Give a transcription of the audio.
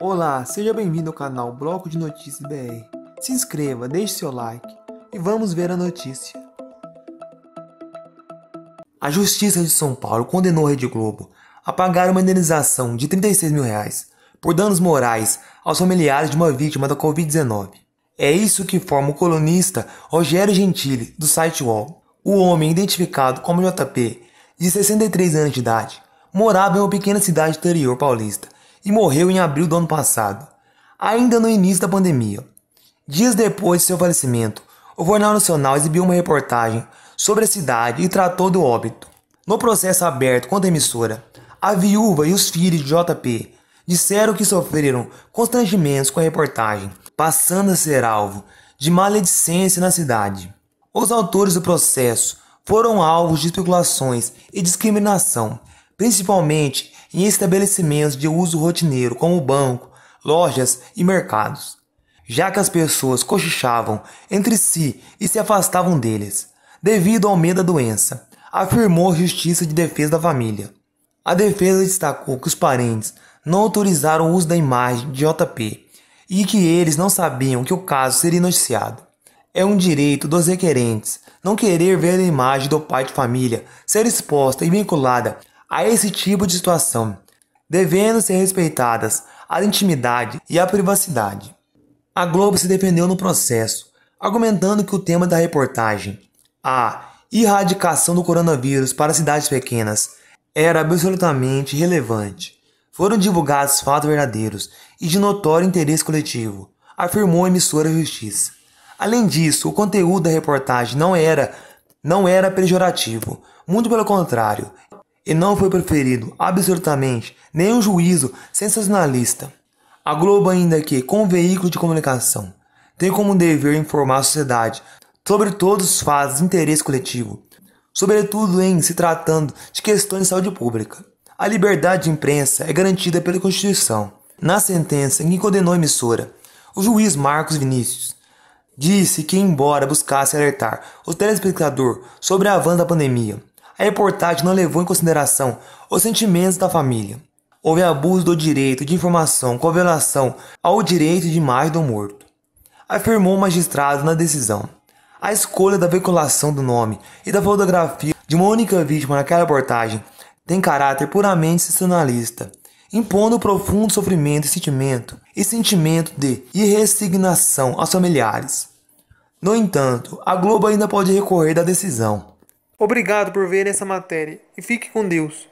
Olá, seja bem-vindo ao canal Bloco de Notícias BR. Se inscreva, deixe seu like e vamos ver a notícia. A Justiça de São Paulo condenou a Rede Globo a pagar uma indenização de 36 mil reais por danos morais aos familiares de uma vítima da Covid-19. É isso que informa o colunista Rogério Gentili, do site UOL. O homem, identificado como JP, de 63 anos de idade, morava em uma pequena cidade interior paulista e morreu em abril do ano passado, ainda no início da pandemia. Dias depois de seu falecimento, o Jornal Nacional exibiu uma reportagem sobre a cidade e tratou do óbito. No processo aberto contra a emissora, a viúva e os filhos de JP disseram que sofreram constrangimentos com a reportagem, passando a ser alvo de maledicência na cidade. Os autores do processo foram alvos de especulações e discriminação, principalmente em estabelecimentos de uso rotineiro, como banco, lojas e mercados, já que as pessoas cochichavam entre si e se afastavam deles, devido ao medo da doença, afirmou a Justiça de Defesa da Família. A defesa destacou que os parentes não autorizaram o uso da imagem de JP e que eles não sabiam que o caso seria noticiado. É um direito dos requerentes não querer ver a imagem do pai de família ser exposta e vinculada a esse tipo de situação, devendo ser respeitadas a intimidade e a privacidade. A Globo se defendeu no processo, argumentando que o tema da reportagem, a erradicação do coronavírus para cidades pequenas, era absolutamente relevante. Foram divulgados fatos verdadeiros e de notório interesse coletivo, afirmou a emissora Justiça. Além disso, o conteúdo da reportagem não era não era pejorativo, muito pelo contrário, e não foi preferido absolutamente nenhum juízo sensacionalista. A Globo, ainda é que com veículo de comunicação, tem como dever informar a sociedade sobre todos os fatos de interesse coletivo, sobretudo em se tratando de questões de saúde pública. A liberdade de imprensa é garantida pela Constituição. Na sentença em que condenou a emissora, o juiz Marcos Vinícius disse que, embora buscasse alertar o telespectador sobre a avanço da pandemia, a reportagem não levou em consideração os sentimentos da família. Houve abuso do direito de informação com violação ao direito de imagem do morto, afirmou o magistrado na decisão. A escolha da veiculação do nome e da fotografia de uma única vítima naquela reportagem tem caráter puramente sensacionalista, impondo profundo sofrimento e sentimento e sentimento de irresignação aos familiares. No entanto, a Globo ainda pode recorrer da decisão. Obrigado por ver essa matéria e fique com Deus.